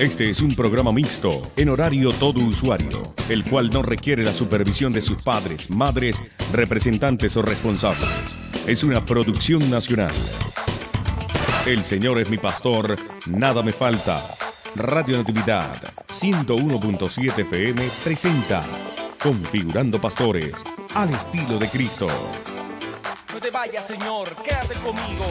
Este es un programa mixto en horario todo usuario, el cual no requiere la supervisión de sus padres, madres, representantes o responsables. Es una producción nacional. El Señor es mi pastor, nada me falta. Radio Natividad 101.7 FM presenta Configurando Pastores al estilo de Cristo. No te vayas, Señor, quédate conmigo.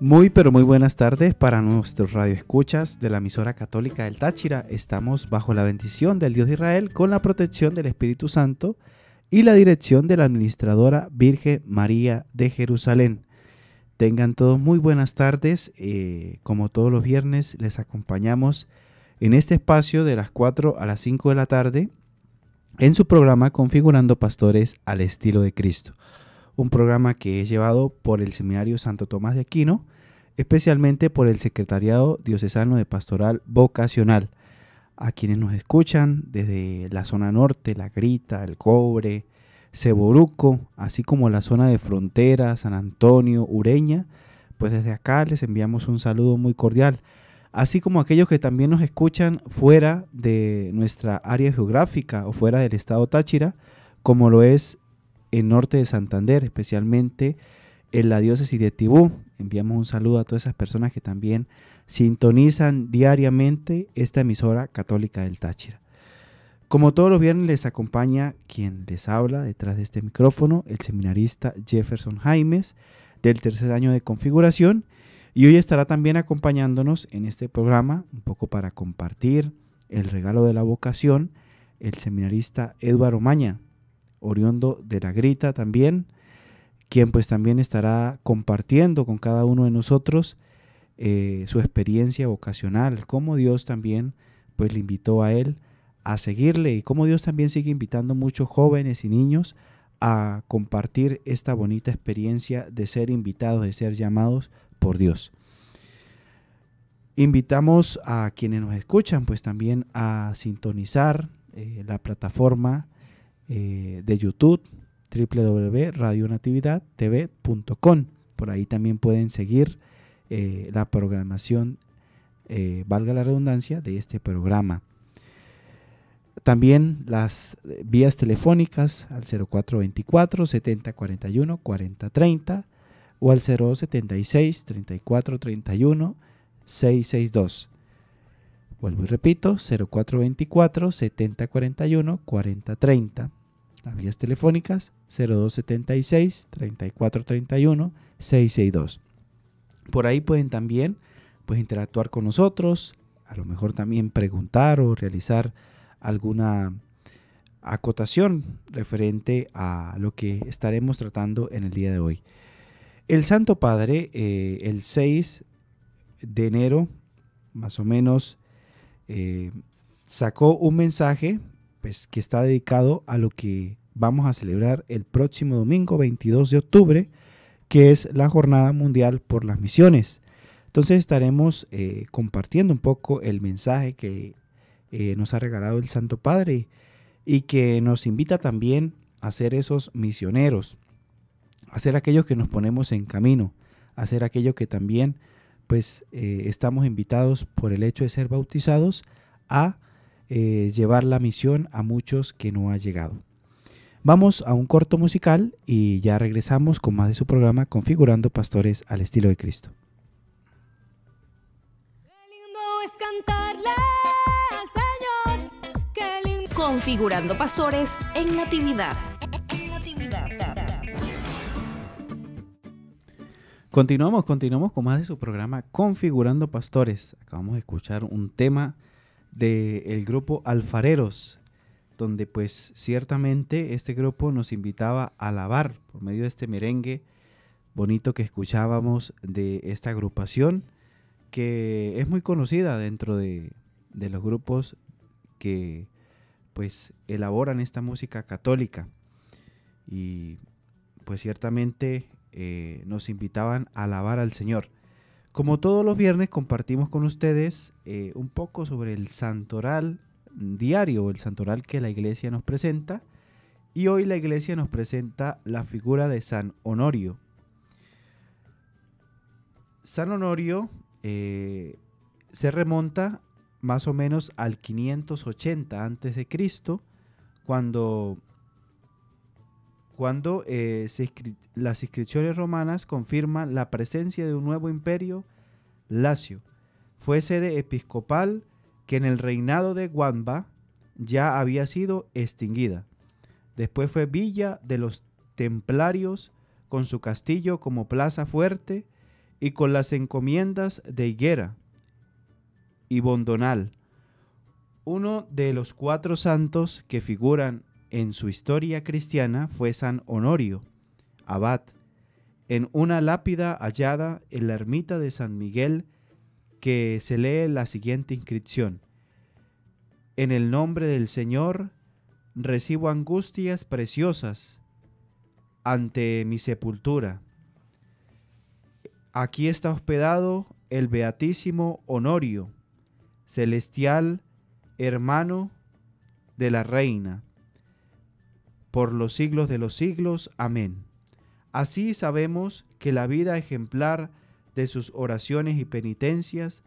Muy pero muy buenas tardes para nuestros radioescuchas de la emisora católica del Táchira. Estamos bajo la bendición del Dios de Israel con la protección del Espíritu Santo y la dirección de la administradora Virgen María de Jerusalén. Tengan todos muy buenas tardes. Eh, como todos los viernes les acompañamos en este espacio de las 4 a las 5 de la tarde en su programa Configurando Pastores al Estilo de Cristo un programa que es llevado por el Seminario Santo Tomás de Aquino especialmente por el Secretariado Diocesano de Pastoral Vocacional, a quienes nos escuchan desde la zona norte, La Grita, El Cobre, Ceboruco, así como la zona de frontera, San Antonio, Ureña, pues desde acá les enviamos un saludo muy cordial, así como aquellos que también nos escuchan fuera de nuestra área geográfica o fuera del estado Táchira, como lo es el norte de Santander, especialmente en la diócesis de Tibú, Enviamos un saludo a todas esas personas que también sintonizan diariamente esta emisora católica del Táchira. Como todos los viernes les acompaña quien les habla detrás de este micrófono, el seminarista Jefferson Jaimes del tercer año de configuración y hoy estará también acompañándonos en este programa un poco para compartir el regalo de la vocación el seminarista Eduardo Maña, oriundo de la Grita también, quien pues también estará compartiendo con cada uno de nosotros eh, su experiencia vocacional, cómo Dios también pues le invitó a él a seguirle y cómo Dios también sigue invitando muchos jóvenes y niños a compartir esta bonita experiencia de ser invitados, de ser llamados por Dios. Invitamos a quienes nos escuchan pues también a sintonizar eh, la plataforma eh, de YouTube www.radionatividadtv.com. Por ahí también pueden seguir eh, la programación, eh, valga la redundancia, de este programa. También las eh, vías telefónicas al 0424 7041 4030 o al 076 3431 662. Vuelvo y repito, 0424 7041 4030 vías telefónicas 0276 3431 662. Por ahí pueden también pues, interactuar con nosotros, a lo mejor también preguntar o realizar alguna acotación referente a lo que estaremos tratando en el día de hoy. El Santo Padre, eh, el 6 de enero, más o menos, eh, sacó un mensaje pues, que está dedicado a lo que vamos a celebrar el próximo domingo 22 de octubre, que es la Jornada Mundial por las Misiones. Entonces estaremos eh, compartiendo un poco el mensaje que eh, nos ha regalado el Santo Padre y que nos invita también a ser esos misioneros, a ser aquellos que nos ponemos en camino, a ser aquellos que también pues eh, estamos invitados por el hecho de ser bautizados a eh, llevar la misión a muchos que no ha llegado. Vamos a un corto musical y ya regresamos con más de su programa Configurando Pastores al estilo de Cristo. Configurando Pastores en Natividad. Continuamos, continuamos con más de su programa Configurando Pastores. Acabamos de escuchar un tema del grupo Alfareros, donde pues ciertamente este grupo nos invitaba a alabar por medio de este merengue bonito que escuchábamos de esta agrupación, que es muy conocida dentro de, los grupos que pues elaboran esta música católica. Y pues ciertamente eh, nos invitaban a alabar al Señor. Como todos los viernes compartimos con ustedes eh, un poco sobre el santoral diario, el santoral que la iglesia nos presenta. Y hoy la iglesia nos presenta la figura de San Honorio. San Honorio eh, se remonta más o menos al 580 a.C., cuando cuando eh, las inscripciones romanas confirman la presencia de un nuevo imperio, Lacio. Fue sede episcopal que en el reinado de Guamba ya había sido extinguida. Después fue villa de los templarios con su castillo como plaza fuerte y con las encomiendas de Higuera y Bondonal, uno de los cuatro santos que figuran en su historia cristiana fue San Honorio, abad, en una lápida hallada en la ermita de San Miguel que se lee la siguiente inscripción. En el nombre del Señor recibo angustias preciosas ante mi sepultura. Aquí está hospedado el Beatísimo Honorio, celestial hermano de la Reina por los siglos de los siglos. Amén. Así sabemos que la vida ejemplar de sus oraciones y penitencias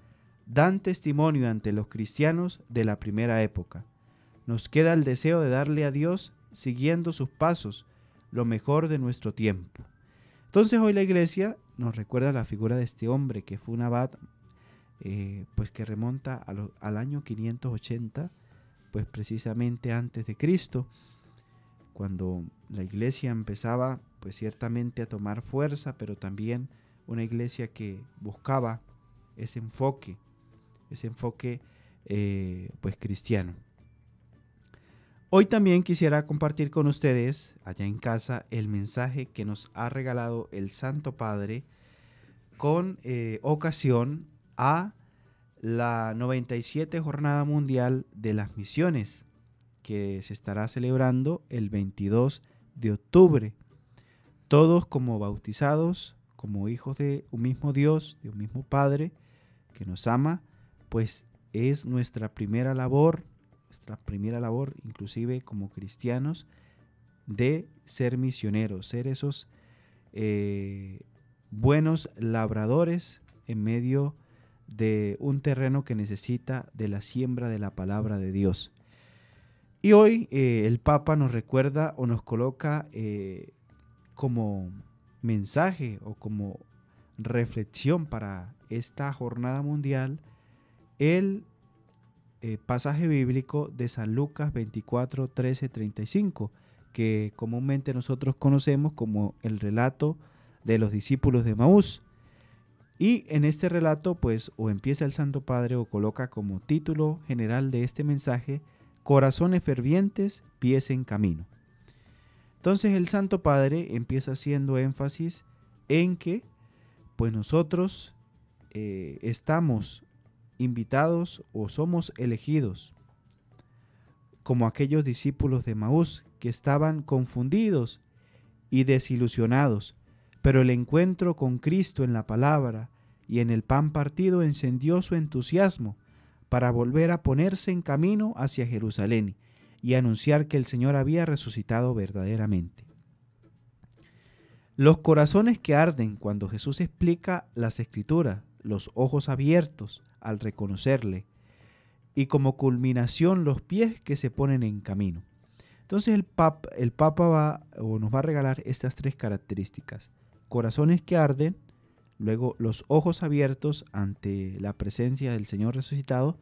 dan testimonio ante los cristianos de la primera época. Nos queda el deseo de darle a Dios, siguiendo sus pasos, lo mejor de nuestro tiempo. Entonces hoy la iglesia nos recuerda la figura de este hombre que fue un abad, eh, pues que remonta al año 580, pues precisamente antes de Cristo cuando la iglesia empezaba pues ciertamente a tomar fuerza, pero también una iglesia que buscaba ese enfoque, ese enfoque eh, pues cristiano. Hoy también quisiera compartir con ustedes allá en casa el mensaje que nos ha regalado el Santo Padre con eh, ocasión a la 97 Jornada Mundial de las Misiones que se estará celebrando el 22 de octubre. Todos como bautizados, como hijos de un mismo Dios, de un mismo Padre que nos ama, pues es nuestra primera labor, nuestra primera labor inclusive como cristianos, de ser misioneros, ser esos eh, buenos labradores en medio de un terreno que necesita de la siembra de la palabra de Dios. Y hoy eh, el Papa nos recuerda o nos coloca eh, como mensaje o como reflexión para esta jornada mundial el eh, pasaje bíblico de San Lucas 24, 13, 35, que comúnmente nosotros conocemos como el relato de los discípulos de Maús. Y en este relato, pues, o empieza el Santo Padre o coloca como título general de este mensaje, corazones fervientes, pies en camino. Entonces el Santo Padre empieza haciendo énfasis en que pues nosotros eh, estamos invitados o somos elegidos como aquellos discípulos de Maús que estaban confundidos y desilusionados, pero el encuentro con Cristo en la palabra y en el pan partido encendió su entusiasmo para volver a ponerse en camino hacia Jerusalén y anunciar que el Señor había resucitado verdaderamente. Los corazones que arden cuando Jesús explica las escrituras, los ojos abiertos al reconocerle, y como culminación los pies que se ponen en camino. Entonces el Papa, el Papa va, o nos va a regalar estas tres características. Corazones que arden, luego los ojos abiertos ante la presencia del Señor resucitado,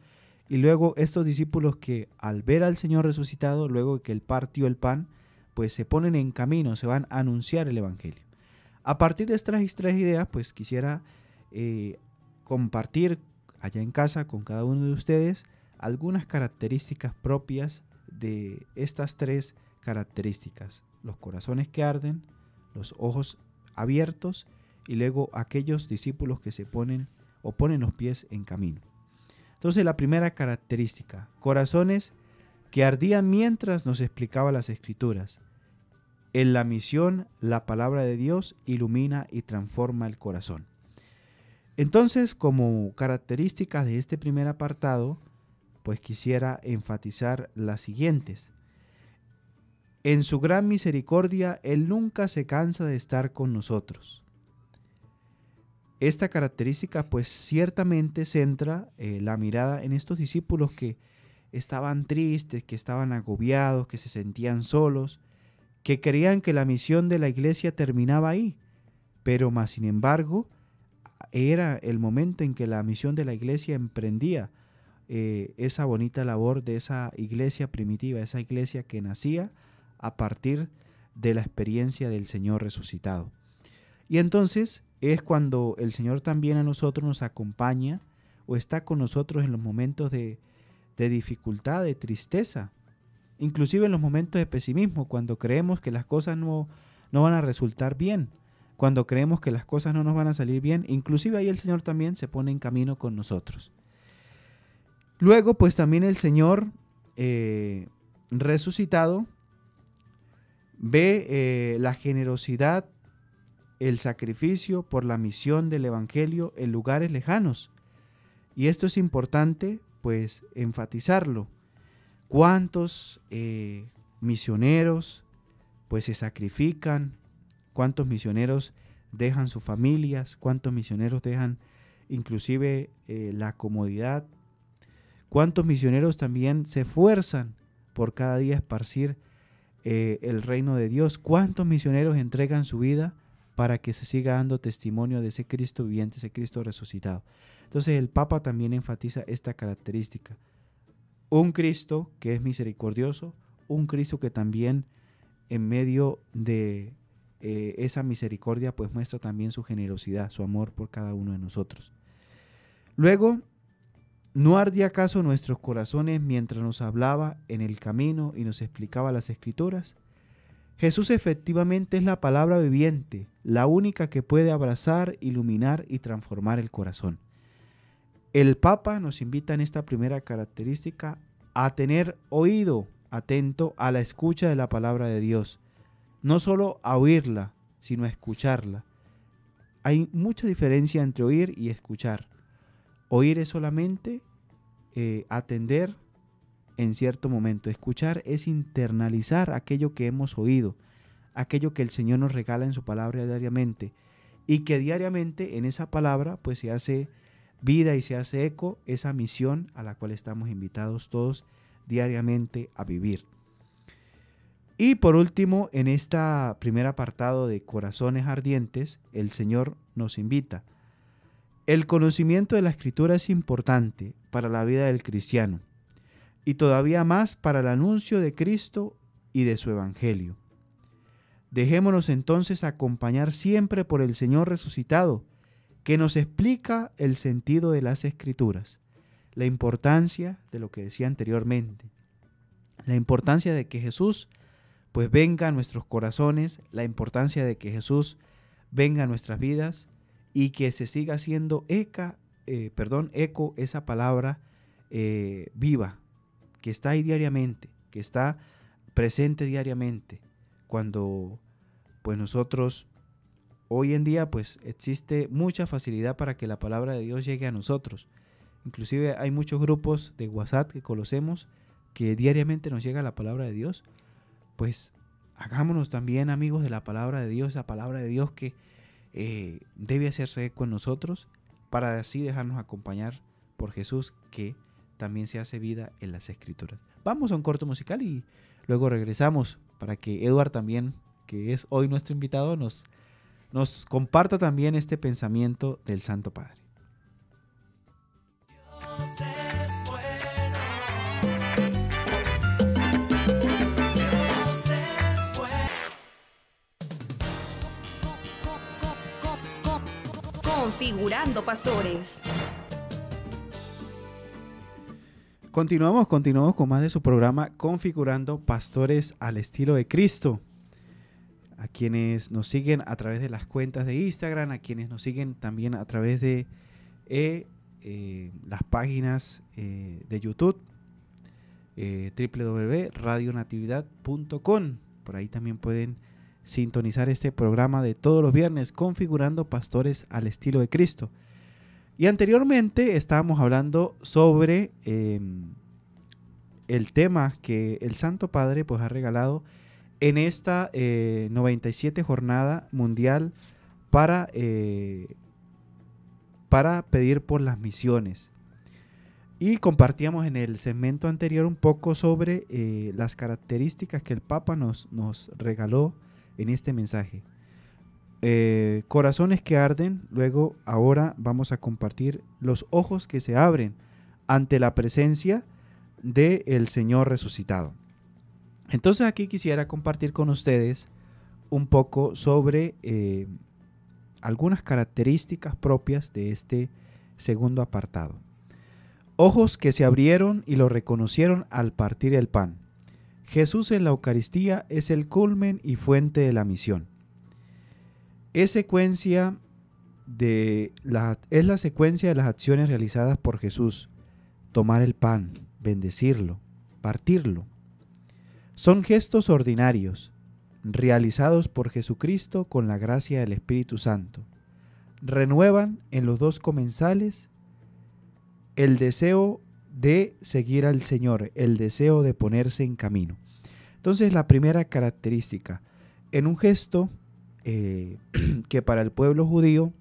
y luego estos discípulos que al ver al Señor resucitado, luego que Él partió el pan, pues se ponen en camino, se van a anunciar el Evangelio. A partir de estas tres ideas, pues quisiera eh, compartir allá en casa con cada uno de ustedes algunas características propias de estas tres características. Los corazones que arden, los ojos abiertos y luego aquellos discípulos que se ponen o ponen los pies en camino. Entonces la primera característica, corazones que ardían mientras nos explicaba las escrituras. En la misión, la palabra de Dios ilumina y transforma el corazón. Entonces, como características de este primer apartado, pues quisiera enfatizar las siguientes. En su gran misericordia, Él nunca se cansa de estar con nosotros. Esta característica pues ciertamente centra eh, la mirada en estos discípulos que estaban tristes, que estaban agobiados, que se sentían solos, que creían que la misión de la iglesia terminaba ahí, pero más sin embargo era el momento en que la misión de la iglesia emprendía eh, esa bonita labor de esa iglesia primitiva, esa iglesia que nacía a partir de la experiencia del Señor resucitado. Y entonces es cuando el Señor también a nosotros nos acompaña o está con nosotros en los momentos de, dificultad, de tristeza, inclusive en los momentos de pesimismo, cuando creemos que las cosas no, no van a resultar bien, cuando creemos que las cosas no nos van a salir bien, inclusive ahí el Señor también se pone en camino con nosotros. Luego, pues también el Señor eh, resucitado ve eh, la generosidad el sacrificio por la misión del Evangelio en lugares lejanos. Y esto es importante, pues, enfatizarlo. ¿Cuántos eh, misioneros, pues, se sacrifican? ¿Cuántos misioneros dejan sus familias? ¿Cuántos misioneros dejan inclusive eh, la comodidad? ¿Cuántos misioneros también se esfuerzan por cada día esparcir eh, el reino de Dios? ¿Cuántos misioneros entregan su vida? para que se siga dando testimonio de ese Cristo viviente, ese Cristo resucitado. Entonces el Papa también enfatiza esta característica. Un Cristo que es misericordioso, un Cristo que también en medio de eh, esa misericordia pues muestra también su generosidad, su amor por cada uno de nosotros. Luego, ¿no ardía acaso nuestros corazones mientras nos hablaba en el camino y nos explicaba las escrituras? Jesús efectivamente es la palabra viviente, la única que puede abrazar, iluminar y transformar el corazón. El Papa nos invita en esta primera característica a tener oído atento a la escucha de la palabra de Dios. No solo a oírla, sino a escucharla. Hay mucha diferencia entre oír y escuchar. Oír es solamente eh, atender en cierto momento. Escuchar es internalizar aquello que hemos oído, aquello que el Señor nos regala en su palabra diariamente y que diariamente en esa palabra pues se hace vida y se hace eco esa misión a la cual estamos invitados todos diariamente a vivir. Y por último, en este primer apartado de Corazones Ardientes, el Señor nos invita. El conocimiento de la escritura es importante para la vida del cristiano y todavía más para el anuncio de Cristo y de su Evangelio. Dejémonos entonces acompañar siempre por el Señor resucitado, que nos explica el sentido de las escrituras, la importancia de lo que decía anteriormente, la importancia de que Jesús pues venga a nuestros corazones, la importancia de que Jesús venga a nuestras vidas y que se siga haciendo eca, eh, perdón, eco esa palabra eh, viva que está ahí diariamente, que está presente diariamente, cuando pues nosotros hoy en día pues existe mucha facilidad para que la palabra de Dios llegue a nosotros. Inclusive hay muchos grupos de WhatsApp que conocemos que diariamente nos llega la palabra de Dios. Pues hagámonos también amigos de la palabra de Dios, esa palabra de Dios que eh, debe hacerse con nosotros para así dejarnos acompañar por Jesús que también se hace vida en las escrituras. Vamos a un corto musical y luego regresamos para que Edward también, que es hoy nuestro invitado, nos, nos comparta también este pensamiento del Santo Padre. Configurando pastores. Continuamos, continuamos con más de su programa Configurando Pastores al Estilo de Cristo. A quienes nos siguen a través de las cuentas de Instagram, a quienes nos siguen también a través de eh, eh, las páginas eh, de YouTube, www.radionatividad.com. Por ahí también pueden sintonizar este programa de todos los viernes, Configurando Pastores al Estilo de Cristo. Y anteriormente estábamos hablando sobre em, el tema que el Santo Padre pues, ha regalado en esta 97 eh, jornada mundial para, eh, para pedir por las misiones. Y compartíamos en el segmento anterior un poco sobre eh, las características que el Papa nos, nos regaló en este mensaje. Eh, corazones que arden, luego ahora vamos a compartir los ojos que se abren ante la presencia del Señor resucitado. Entonces aquí quisiera compartir con ustedes un poco sobre eh, algunas características propias de este segundo apartado. Ojos que se abrieron y lo reconocieron al partir el pan. Jesús en la Eucaristía es el culmen y fuente de la misión es secuencia de la, es la secuencia de las acciones realizadas por Jesús. Tomar el pan, bendecirlo, partirlo. Son gestos ordinarios, realizados por Jesucristo con la gracia del Espíritu Santo. Renuevan en los dos comensales el deseo de seguir al Señor, el deseo de ponerse en camino. Entonces la primera característica, en un gesto eh, que para el pueblo judío,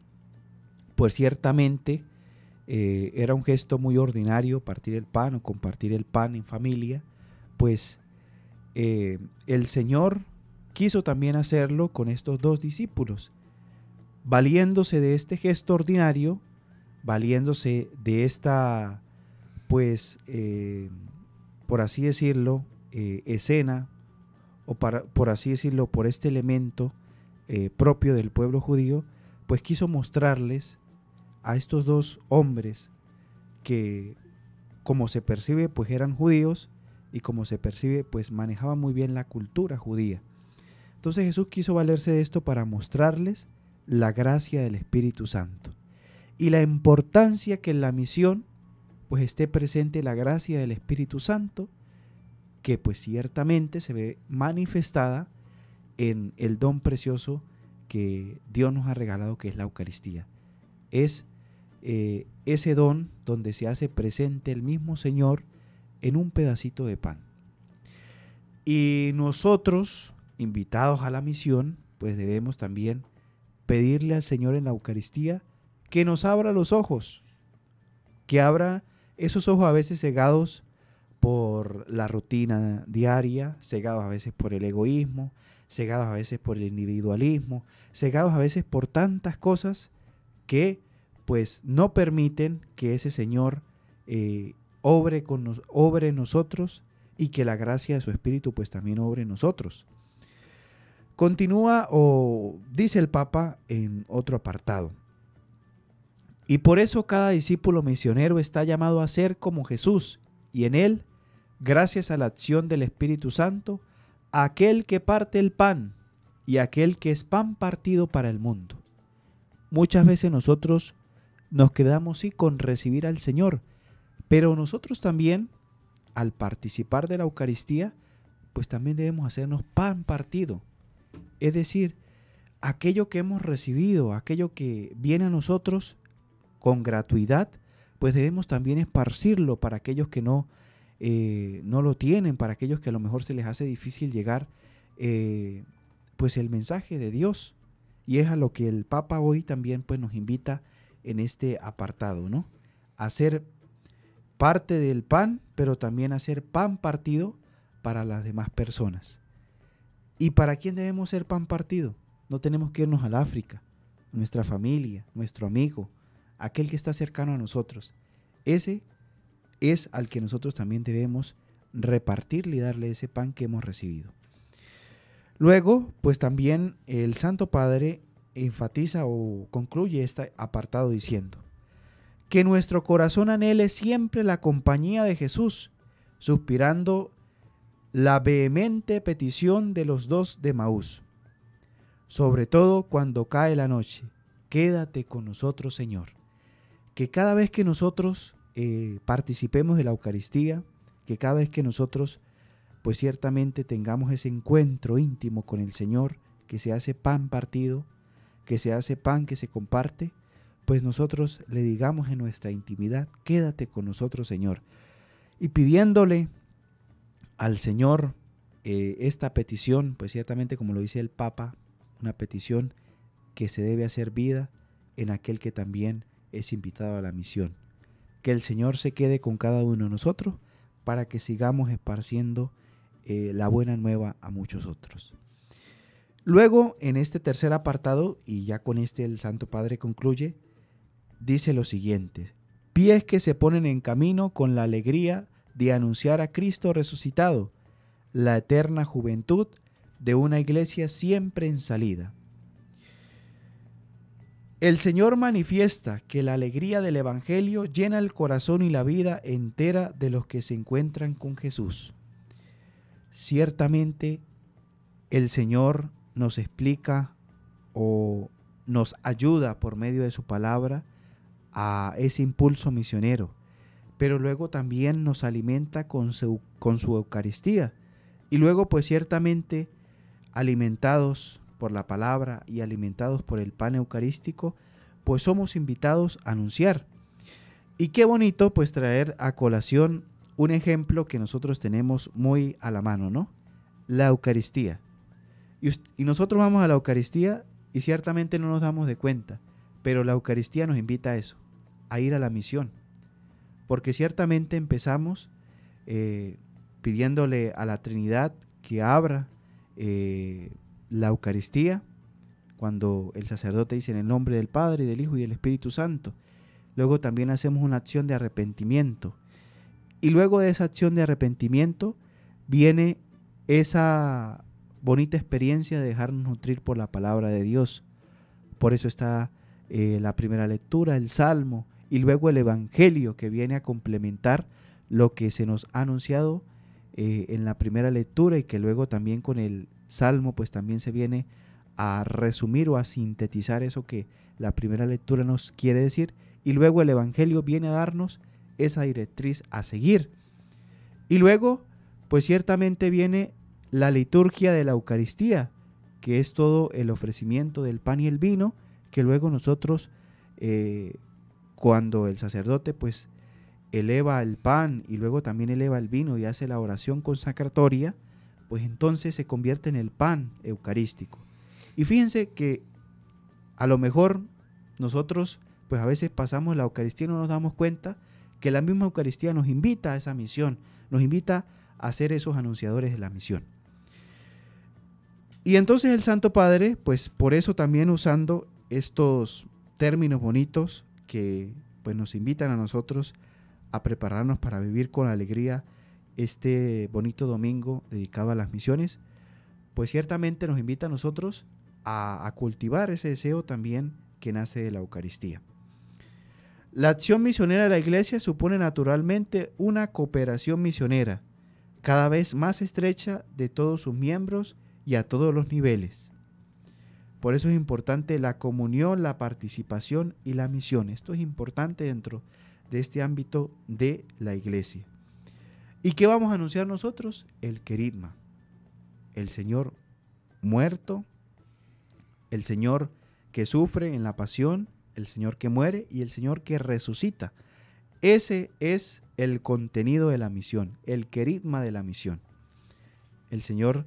pues ciertamente eh, era un gesto muy ordinario partir el pan o compartir el pan en familia, pues eh, el Señor quiso también hacerlo con estos dos discípulos, valiéndose de este gesto ordinario, valiéndose de esta, pues, por así decirlo, escena, o por así decirlo, por este elemento eh, propio del pueblo judío, pues quiso mostrarles a estos dos hombres que, como se percibe, pues eran judíos y como se percibe, pues manejaban muy bien la cultura judía. Entonces Jesús quiso valerse de esto para mostrarles la gracia del Espíritu Santo y la importancia que en la misión pues esté presente la gracia del Espíritu Santo que pues ciertamente se ve manifestada en el don precioso que Dios nos ha regalado, que es la Eucaristía. Es eh, ese don donde se hace presente el mismo Señor en un pedacito de pan. Y nosotros, invitados a la misión, pues debemos también pedirle al Señor en la Eucaristía que nos abra los ojos, que abra esos ojos a veces cegados por la rutina diaria, cegados a veces por el egoísmo, cegados a veces por el individualismo, cegados a veces por tantas cosas que pues no permiten que ese Señor eh, obre, con nos, obre en nosotros y que la gracia de su Espíritu pues también obre en nosotros. Continúa o dice el Papa en otro apartado. Y por eso cada discípulo misionero está llamado a ser como Jesús y en él gracias a la acción del Espíritu Santo, aquel que parte el pan y aquel que es pan partido para el mundo. Muchas veces nosotros nos quedamos con recibir al Señor, pero nosotros también, al participar de la Eucaristía, pues también debemos hacernos pan partido. Es decir, aquello que hemos recibido, aquello que viene a nosotros con gratuidad, pues debemos también esparcirlo para aquellos que no eh, no lo tienen, para aquellos que a lo mejor se les hace difícil llegar, eh, pues el mensaje de Dios. Y es a lo que el Papa hoy también pues, nos invita en este apartado, ¿no? A ser parte del pan, pero también a ser pan partido para las demás personas. ¿Y para quién debemos ser pan partido? No tenemos que irnos al África, nuestra familia, nuestro amigo, aquel que está cercano a nosotros. Ese es al que nosotros también debemos repartirle y darle ese pan que hemos recibido. Luego, pues también el Santo Padre enfatiza o concluye este apartado diciendo, que nuestro corazón anhele siempre la compañía de Jesús, suspirando la vehemente petición de los dos de Maús, sobre todo cuando cae la noche, quédate con nosotros Señor, que cada vez que nosotros eh, participemos de la Eucaristía, que cada vez que nosotros, pues ciertamente tengamos ese encuentro íntimo con el Señor, que se hace pan partido, que se hace pan que se comparte, pues nosotros le digamos en nuestra intimidad, quédate con nosotros Señor. Y pidiéndole al Señor eh, esta petición, pues ciertamente como lo dice el Papa, una petición que se debe hacer vida en aquel que también es invitado a la misión. Que el Señor se quede con cada uno de nosotros para que sigamos esparciendo eh, la buena nueva a muchos otros. Luego, en este tercer apartado, y ya con este el Santo Padre concluye, dice lo siguiente, pies que se ponen en camino con la alegría de anunciar a Cristo resucitado, la eterna juventud de una iglesia siempre en salida. El Señor manifiesta que la alegría del Evangelio llena el corazón y la vida entera de los que se encuentran con Jesús. Ciertamente, el Señor nos explica o nos ayuda por medio de su palabra a ese impulso misionero, pero luego también nos alimenta con su, con su Eucaristía. Y luego, pues ciertamente, alimentados por la palabra y alimentados por el pan eucarístico, pues somos invitados a anunciar. Y qué bonito pues traer a colación un ejemplo que nosotros tenemos muy a la mano, ¿no? La Eucaristía. Y, nosotros vamos a la Eucaristía y ciertamente no nos damos de cuenta, pero la Eucaristía nos invita a eso, a ir a la misión. Porque ciertamente empezamos eh, pidiéndole a la Trinidad que abra eh, la Eucaristía, cuando el sacerdote dice en el nombre del Padre, del Hijo y del Espíritu Santo. Luego también hacemos una acción de arrepentimiento. Y luego de esa acción de arrepentimiento viene esa bonita experiencia de dejarnos nutrir por la palabra de Dios. Por eso está eh, la primera lectura, el Salmo y luego el Evangelio que viene a complementar lo que se nos ha anunciado eh, en la primera lectura y que luego también con el salmo, pues también se viene a resumir o a sintetizar eso que la primera lectura nos quiere decir. Y luego el Evangelio viene a darnos esa directriz a seguir. Y luego, pues ciertamente viene la liturgia de la Eucaristía, que es todo el ofrecimiento del pan y el vino, que luego nosotros, eh, cuando el sacerdote pues eleva el pan y luego también eleva el vino y hace la oración consacratoria, pues entonces se convierte en el pan eucarístico. Y fíjense que a lo mejor nosotros pues a veces pasamos la Eucaristía y no nos damos cuenta que la misma Eucaristía nos invita a esa misión, nos invita a ser esos anunciadores de la misión. Y entonces el Santo Padre, pues por eso también usando estos términos bonitos que pues nos invitan a nosotros a prepararnos para vivir con alegría este bonito domingo dedicado a las misiones, pues ciertamente nos invita a nosotros a, cultivar ese deseo también que nace de la Eucaristía. La acción misionera de la Iglesia supone naturalmente una cooperación misionera, cada vez más estrecha de todos sus miembros y a todos los niveles. Por eso es importante la comunión, la participación y la misión. Esto es importante dentro de este ámbito de la iglesia. ¿Y qué vamos a anunciar nosotros? El queridma. El Señor muerto, el Señor que sufre en la pasión, el Señor que muere y el Señor que resucita. Ese es el contenido de la misión, el queridma de la misión. El Señor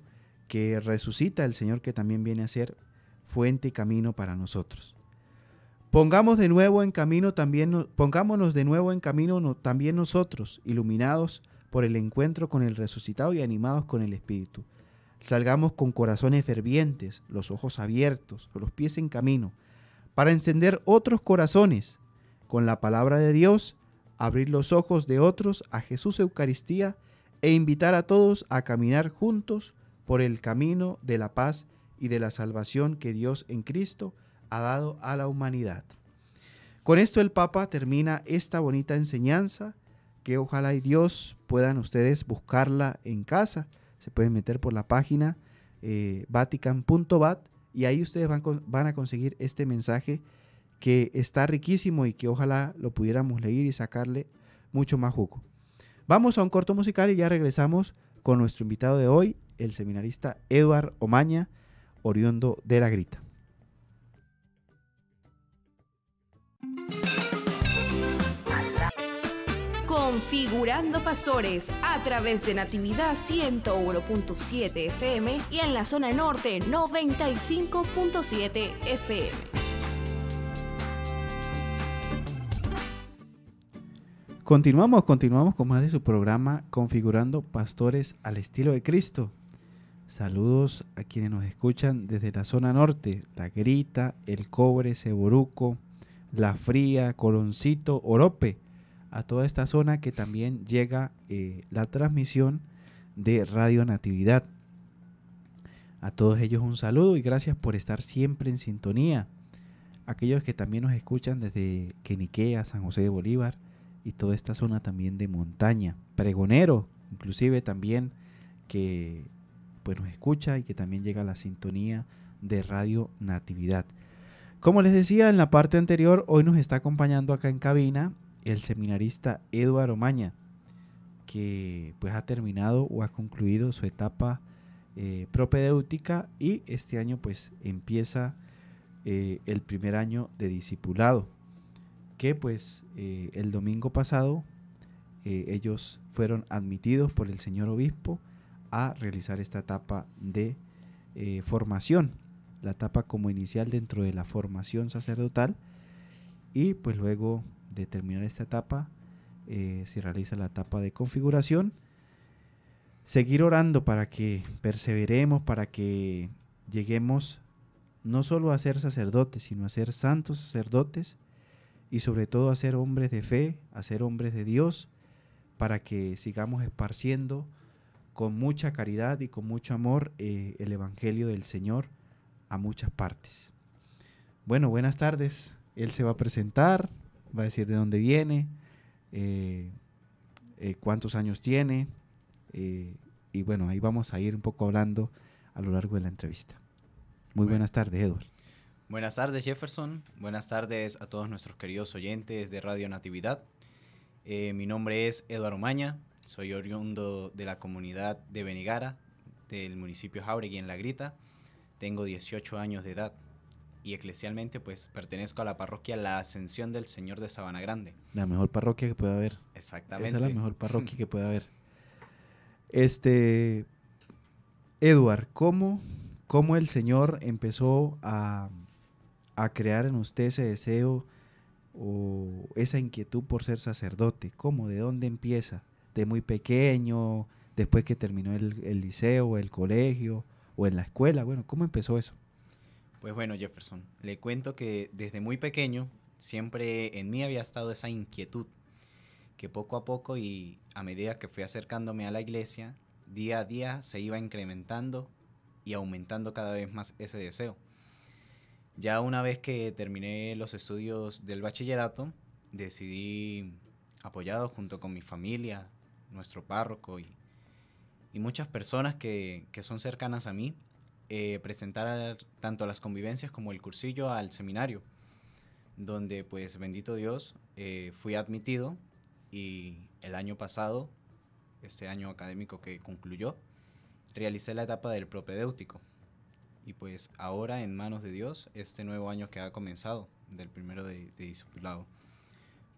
que resucita, el Señor que también viene a ser fuente y camino para nosotros. Pongamos de nuevo en camino también, pongámonos de nuevo en camino también nosotros, iluminados por el encuentro con el resucitado y animados con el Espíritu. Salgamos con corazones fervientes, los ojos abiertos, los pies en camino, para encender otros corazones. Con la palabra de Dios, abrir los ojos de otros a Jesús Eucaristía e invitar a todos a caminar juntos por el camino de la paz y de la salvación que Dios en Cristo ha dado a la humanidad. Con esto el Papa termina esta bonita enseñanza que ojalá y Dios puedan ustedes buscarla en casa. Se pueden meter por la página eh, vatican.bat y ahí ustedes van, van a conseguir este mensaje que está riquísimo y que ojalá lo pudiéramos leer y sacarle mucho más jugo. Vamos a un corto musical y ya regresamos con nuestro invitado de hoy, el seminarista Eduard Omaña, oriundo de La Grita. Configurando Pastores a través de Natividad 101.7 FM y en la zona norte 95.7 FM. Continuamos, continuamos con más de su programa Configurando Pastores al estilo de Cristo. Saludos a quienes nos escuchan desde la zona norte, La Grita, El Cobre, Ceboruco, La Fría, Coloncito, Orope a toda esta zona que también llega eh, la transmisión de Radio Natividad. A todos ellos un saludo y gracias por estar siempre en sintonía. Aquellos que también nos escuchan desde Keniquea, San José de Bolívar y toda esta zona también de montaña. Pregonero, inclusive también, que pues nos escucha y que también llega la sintonía de Radio Natividad. Como les decía en la parte anterior, hoy nos está acompañando acá en cabina el seminarista Eduardo Maña, que pues ha terminado o ha concluido su etapa eh, propedéutica y este año pues empieza eh, el primer año de discipulado, que pues eh, el domingo pasado ellos fueron admitidos por el señor obispo a realizar esta etapa de formación, la etapa como inicial dentro de la formación sacerdotal y pues luego de terminar esta etapa, eh, se realiza la etapa de configuración. Seguir orando para que perseveremos, para que lleguemos no solo a ser sacerdotes, sino a ser santos sacerdotes y sobre todo a ser hombres de fe, a ser hombres de Dios, para que sigamos esparciendo con mucha caridad y con mucho amor eh, el Evangelio del Señor a muchas partes. Bueno, buenas tardes. Él se va a presentar, va a decir de dónde viene, eh, eh, cuántos años tiene, eh, y bueno, ahí vamos a ir un poco hablando a lo largo de la entrevista. Muy buenas tardes, Edward. Buenas tardes, Jefferson. Buenas tardes a todos nuestros queridos oyentes de Radio Natividad. mi nombre es Eduardo Maña, soy oriundo de la comunidad de Benigara, del municipio Jauregui en La Grita. Tengo 18 años de edad y eclesialmente pues pertenezco a la parroquia La Ascensión del Señor de Sabana Grande. La mejor parroquia que pueda haber. Exactamente. Esa es la mejor parroquia que pueda haber. Este, Eduard, ¿cómo, ¿cómo, el Señor empezó a, a crear en usted ese deseo o esa inquietud por ser sacerdote? ¿Cómo? ¿De dónde empieza? ¿De muy pequeño? ¿Después que terminó el, el liceo, el colegio o en la escuela? Bueno, ¿cómo empezó eso? Pues bueno, Jefferson, le cuento que desde muy pequeño siempre en mí había estado esa inquietud que poco a poco y a medida que fui acercándome a la iglesia, día a día se iba incrementando y aumentando cada vez más ese deseo. Ya una vez que terminé los estudios del bachillerato, decidí, apoyado junto con mi familia, nuestro párroco y, muchas personas que son cercanas a mí, eh, presentar tanto las convivencias como el cursillo al seminario, donde pues bendito Dios eh, fui admitido y el año pasado, este año académico que concluyó, realicé la etapa del propedéutico. Y pues ahora en manos de Dios, este nuevo año que ha comenzado, del primero de, de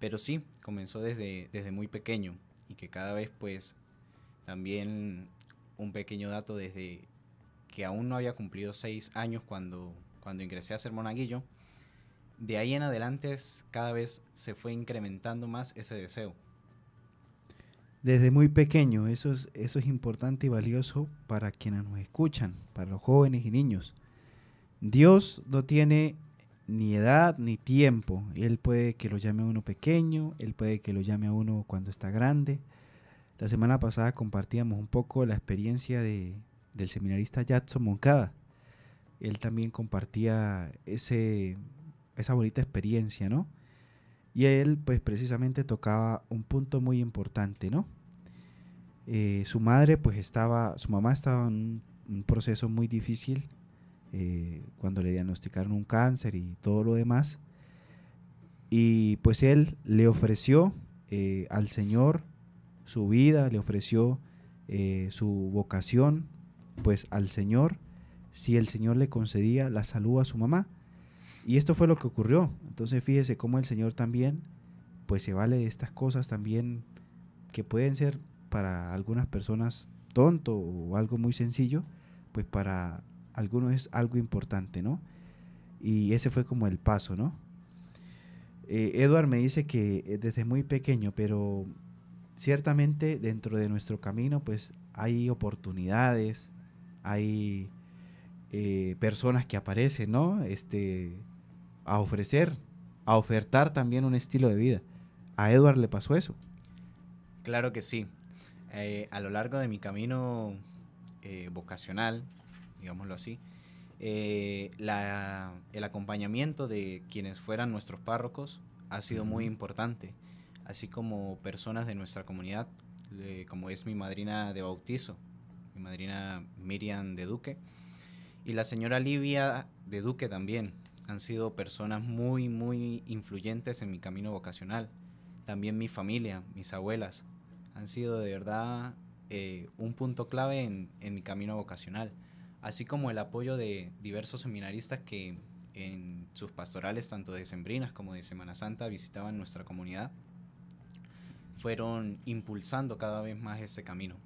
Pero sí, comenzó desde, desde muy pequeño y que cada vez pues también un pequeño dato desde que aún no había cumplido seis años cuando, cuando ingresé a ser monaguillo, de ahí en adelante cada vez se fue incrementando más ese deseo. Desde muy pequeño, eso es, eso es importante y valioso para quienes nos escuchan, para los jóvenes y niños. Dios no tiene ni edad ni tiempo. Él puede que lo llame a uno pequeño, él puede que lo llame a uno cuando está grande. La semana pasada compartíamos un poco la experiencia de, del seminarista Yatso Moncada. Él también compartía esa bonita experiencia, ¿no? Y él, pues precisamente tocaba un punto muy importante, ¿no? Eh, su madre, pues estaba, su mamá estaba en un proceso muy difícil eh, cuando le diagnosticaron un cáncer y todo lo demás. Y pues él le ofreció eh, al Señor su vida, le ofreció su vocación, pues al Señor si el Señor le concedía la salud a su mamá. Y esto fue lo que ocurrió. Entonces fíjese cómo el Señor también pues se vale de estas cosas también que pueden ser para algunas personas tonto o algo muy sencillo, pues para algunos es algo importante, ¿no? Y ese fue como el paso, ¿no? Eh, Edward me dice que eh, desde muy pequeño, pero ciertamente dentro de nuestro camino pues hay oportunidades, hay eh, personas que aparecen, ¿no? Este, a ofrecer, a ofertar también un estilo de vida. A Edward le pasó eso. Claro que sí. Eh, a lo largo de mi camino eh, vocacional, digámoslo así, el acompañamiento de quienes fueran nuestros párrocos ha sido muy importante, así como personas de nuestra comunidad, como es mi madrina de bautizo, mi madrina Miriam de Duque, y la señora Livia de Duque también. Han sido personas muy, muy influyentes en mi camino vocacional. También mi familia, mis abuelas, han sido de verdad eh, un punto clave en, en mi camino vocacional, así como el apoyo de diversos seminaristas que en sus pastorales, tanto de Sembrinas como de Semana Santa, visitaban nuestra comunidad, fueron impulsando cada vez más ese camino.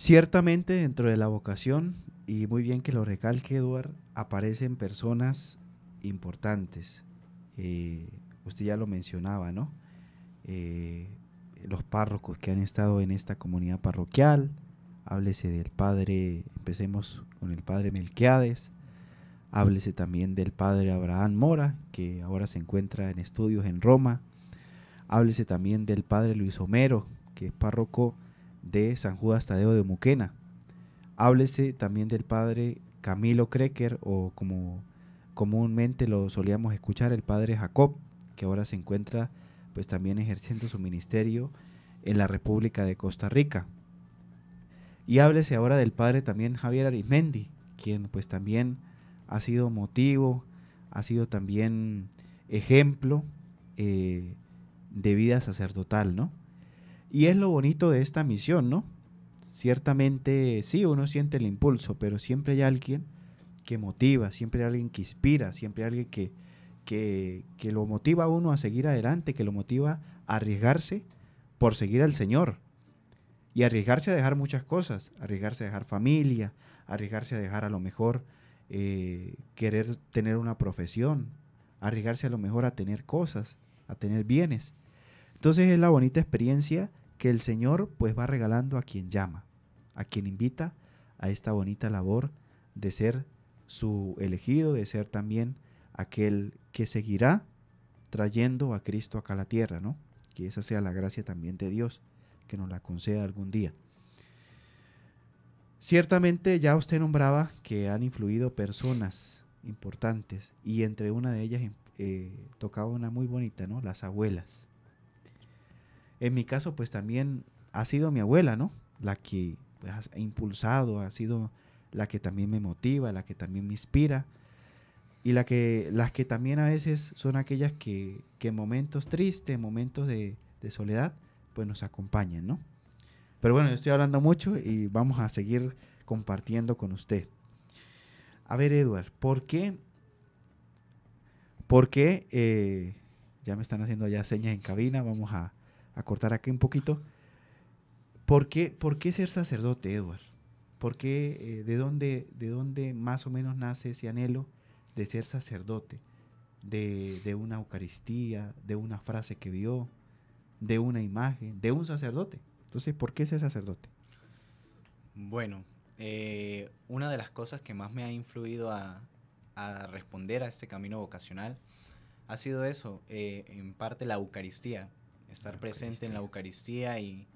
Ciertamente dentro de la vocación, y muy bien que lo recalque Eduard, aparecen personas importantes. Eh, usted ya lo mencionaba, ¿no? Eh, los párrocos que han estado en esta comunidad parroquial, háblese del padre, empecemos con el padre Melquiades, háblese también del padre Abraham Mora, que ahora se encuentra en estudios en Roma, háblese también del padre Luis Homero, que es párroco de San Judas Tadeo de Muquena. Háblese también del padre Camilo Crecker o como comúnmente lo solíamos escuchar, el padre Jacob, que ahora se encuentra pues también ejerciendo su ministerio en la República de Costa Rica. Y háblese ahora del padre también Javier Arismendi, quien pues también ha sido motivo, ha sido también ejemplo eh, de vida sacerdotal, ¿no? Y es lo bonito de esta misión, ¿no? Ciertamente sí, uno siente el impulso, pero siempre hay alguien que motiva, siempre hay alguien que inspira, siempre hay alguien que, que, lo motiva a uno a seguir adelante, que lo motiva a arriesgarse por seguir al Señor. Y arriesgarse a dejar muchas cosas, arriesgarse a dejar familia, arriesgarse a dejar a lo mejor eh, querer tener una profesión, arriesgarse a lo mejor a tener cosas, a tener bienes. Entonces es la bonita experiencia que el Señor pues va regalando a quien llama, a quien invita a esta bonita labor de ser su elegido, de ser también aquel que seguirá trayendo a Cristo acá a la tierra, ¿no? Que esa sea la gracia también de Dios, que nos la conceda algún día. Ciertamente ya usted nombraba que han influido personas importantes y entre una de ellas eh, tocaba una muy bonita, ¿no? Las abuelas. En mi caso, pues también ha sido mi abuela, ¿no? La que ha impulsado, ha sido la que también me motiva, la que también me inspira. Y la que, las que también a veces son aquellas que, en momentos tristes, momentos de, soledad, pues nos acompañan, ¿no? Pero bueno, yo estoy hablando mucho y vamos a seguir compartiendo con usted. A ver, Eduard, ¿por qué? ¿Por qué? Eh, ya me están haciendo ya señas en cabina, vamos a, acortar aquí un poquito. ¿Por qué, por ser sacerdote, Edward? ¿Por qué, eh, de, dónde, de dónde más o menos nace ese anhelo de ser sacerdote? De, una Eucaristía, de una frase que vio, de una imagen, de un sacerdote. Entonces, ¿por qué ser sacerdote? Bueno, eh, una de las cosas que más me ha influido a, responder a este camino vocacional ha sido eso, eh, en parte la Eucaristía estar presente en la Eucaristía y,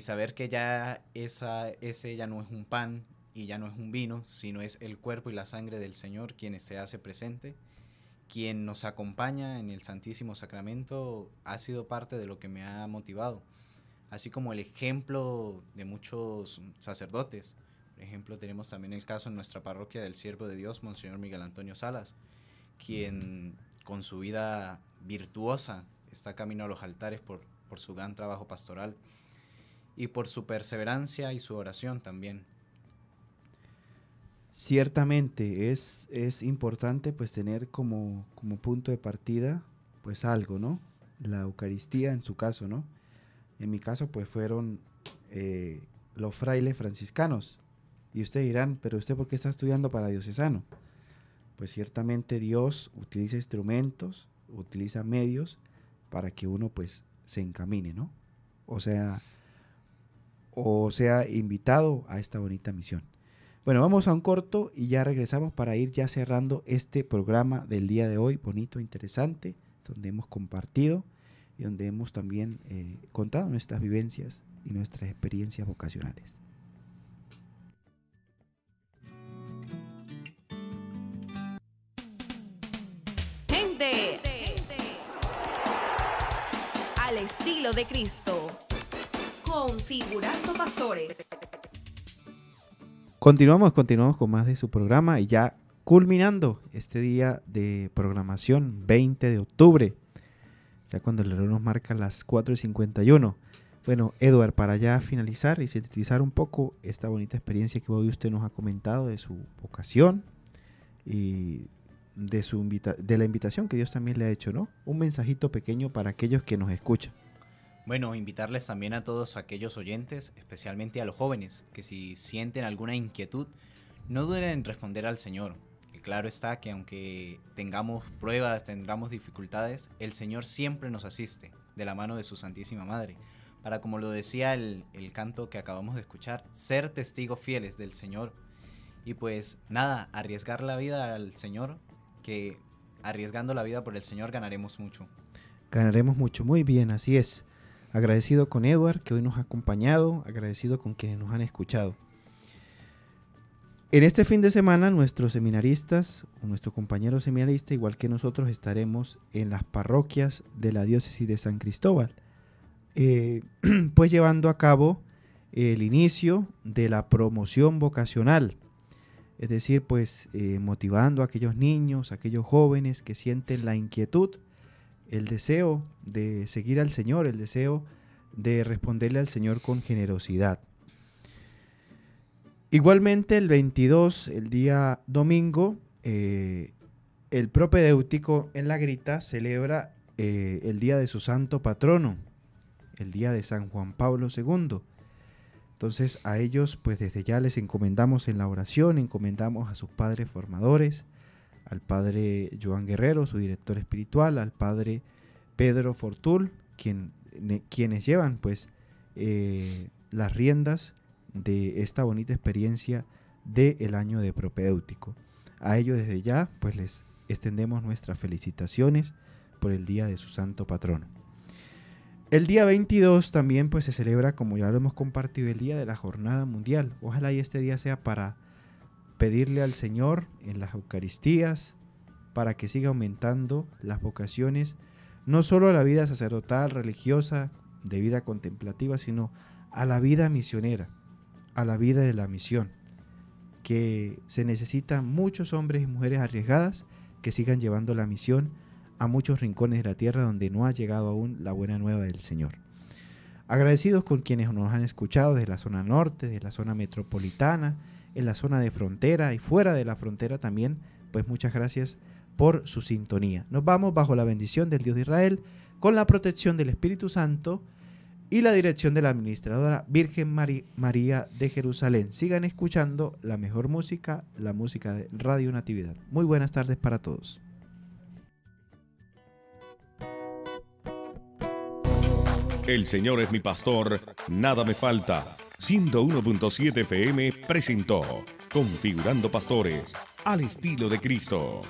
saber que ya esa, ese ya no es un pan y ya no es un vino, sino es el cuerpo y la sangre del Señor quien se hace presente, quien nos acompaña en el Santísimo Sacramento, ha sido parte de lo que me ha motivado, así como el ejemplo de muchos sacerdotes. Por ejemplo, tenemos también el caso en nuestra parroquia del Siervo de Dios, Monseñor Miguel Antonio Salas, quien con su vida virtuosa está camino a los altares por, por su gran trabajo pastoral y por su perseverancia y su oración también. Ciertamente es, es importante pues tener como, como punto de partida pues algo, ¿no? La Eucaristía en su caso, ¿no? En mi caso pues fueron eh, los frailes franciscanos. Y ustedes dirán, pero usted por qué está estudiando para diocesano? Pues ciertamente Dios utiliza instrumentos, utiliza medios para que uno pues se encamine, ¿no? O sea, o sea invitado a esta bonita misión. Bueno, vamos a un corto y ya regresamos para ir ya cerrando este programa del día de hoy, bonito, interesante, donde hemos compartido y donde hemos también eh, contado nuestras vivencias y nuestras experiencias vocacionales. estilo de Cristo. Configurando Pastores. Continuamos, continuamos con más de su programa y ya culminando este día de programación, 20 de octubre, ya cuando el reloj nos marca las 4 y 51. Bueno, Edward, para ya finalizar y sintetizar un poco esta bonita experiencia que hoy usted nos ha comentado de su vocación y de, su de la invitación que Dios también le ha hecho, ¿no? Un mensajito pequeño para aquellos que nos escuchan. Bueno, invitarles también a todos aquellos oyentes, especialmente a los jóvenes, que si sienten alguna inquietud, no duden en responder al Señor. Que claro está que aunque tengamos pruebas, tengamos dificultades, el Señor siempre nos asiste de la mano de su Santísima Madre. Para, como lo decía el, el canto que acabamos de escuchar, ser testigos fieles del Señor. Y pues nada, arriesgar la vida al Señor que arriesgando la vida por el Señor ganaremos mucho. Ganaremos mucho, muy bien, así es. Agradecido con Edward que hoy nos ha acompañado, agradecido con quienes nos han escuchado. En este fin de semana nuestros seminaristas nuestro compañero seminarista, igual que nosotros, estaremos en las parroquias de la diócesis de San Cristóbal, eh, pues llevando a cabo el inicio de la promoción vocacional es decir, pues eh, motivando a aquellos niños, a aquellos jóvenes que sienten la inquietud, el deseo de seguir al Señor, el deseo de responderle al Señor con generosidad. Igualmente el 22, el día domingo, eh, el propedéutico en la grita celebra eh, el día de su santo patrono, el día de San Juan Pablo II. Entonces a ellos pues desde ya les encomendamos en la oración, encomendamos a sus padres formadores, al padre Joan Guerrero, su director espiritual, al padre Pedro Fortul, quienes llevan pues eh, las riendas de esta bonita experiencia del año de propéutico. A ellos desde ya pues les extendemos nuestras felicitaciones por el día de su santo patrono. El día 22 también pues se celebra, como ya lo hemos compartido, el Día de la Jornada Mundial. Ojalá y este día sea para pedirle al Señor en las Eucaristías, para que siga aumentando las vocaciones, no solo a la vida sacerdotal, religiosa, de vida contemplativa, sino a la vida misionera, a la vida de la misión, que se necesitan muchos hombres y mujeres arriesgadas que sigan llevando la misión a muchos rincones de la tierra donde no ha llegado aún la buena nueva del Señor. Agradecidos con quienes nos han escuchado desde la zona norte, desde la zona metropolitana, en la zona de frontera y fuera de la frontera también, pues muchas gracias por su sintonía. Nos vamos bajo la bendición del Dios de Israel, con la protección del Espíritu Santo y la dirección de la administradora Virgen María de Jerusalén. Sigan escuchando la mejor música, la música de Radio Natividad. Muy buenas tardes para todos. El Señor es mi pastor, nada me falta. 101.7 PM presentó Configurando Pastores al estilo de Cristo.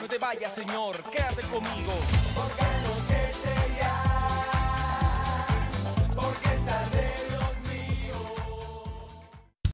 No te vayas, Señor, quédate conmigo.